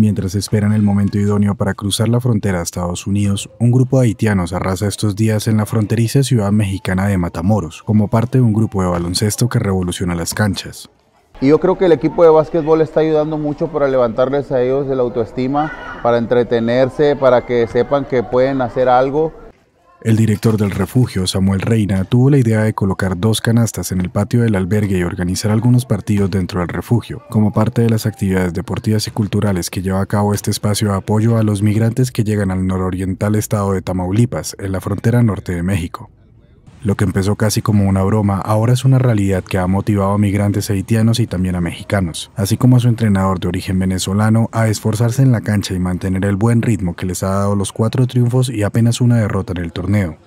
Mientras esperan el momento idóneo para cruzar la frontera a Estados Unidos, un grupo de haitianos arrasa estos días en la fronteriza ciudad mexicana de Matamoros, como parte de un grupo de baloncesto que revoluciona las canchas. Y yo creo que el equipo de básquetbol está ayudando mucho para levantarles a ellos de la autoestima, para entretenerse, para que sepan que pueden hacer algo el director del refugio, Samuel Reina, tuvo la idea de colocar dos canastas en el patio del albergue y organizar algunos partidos dentro del refugio, como parte de las actividades deportivas y culturales que lleva a cabo este espacio de apoyo a los migrantes que llegan al nororiental estado de Tamaulipas, en la frontera norte de México. Lo que empezó casi como una broma ahora es una realidad que ha motivado a migrantes haitianos y también a mexicanos, así como a su entrenador de origen venezolano a esforzarse en la cancha y mantener el buen ritmo que les ha dado los cuatro triunfos y apenas una derrota en el torneo.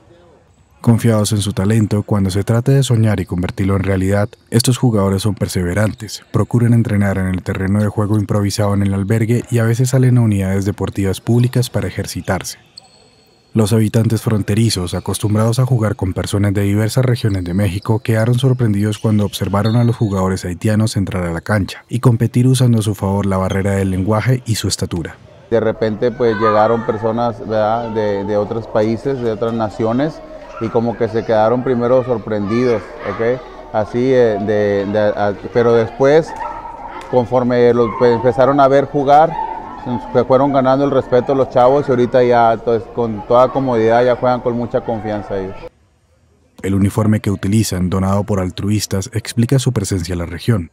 Confiados en su talento, cuando se trata de soñar y convertirlo en realidad, estos jugadores son perseverantes, procuran entrenar en el terreno de juego improvisado en el albergue y a veces salen a unidades deportivas públicas para ejercitarse. Los habitantes fronterizos, acostumbrados a jugar con personas de diversas regiones de México, quedaron sorprendidos cuando observaron a los jugadores haitianos entrar a la cancha y competir usando a su favor la barrera del lenguaje y su estatura. De repente pues llegaron personas de, otros países, de otras naciones y como que se quedaron primero sorprendidos, ¿okay? Así, eh, pero después conforme pues, empezaron a ver jugar, se fueron ganando el respeto los chavos y ahorita ya pues, con toda comodidad ya juegan con mucha confianza ellos. El uniforme que utilizan, donado por altruistas, explica su presencia en la región.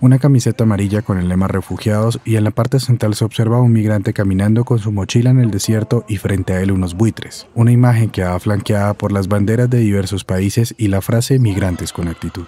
Una camiseta amarilla con el lema Refugiados y en la parte central se observa un migrante caminando con su mochila en el desierto y frente a él unos buitres, una imagen que ha flanqueada por las banderas de diversos países y la frase Migrantes con actitud.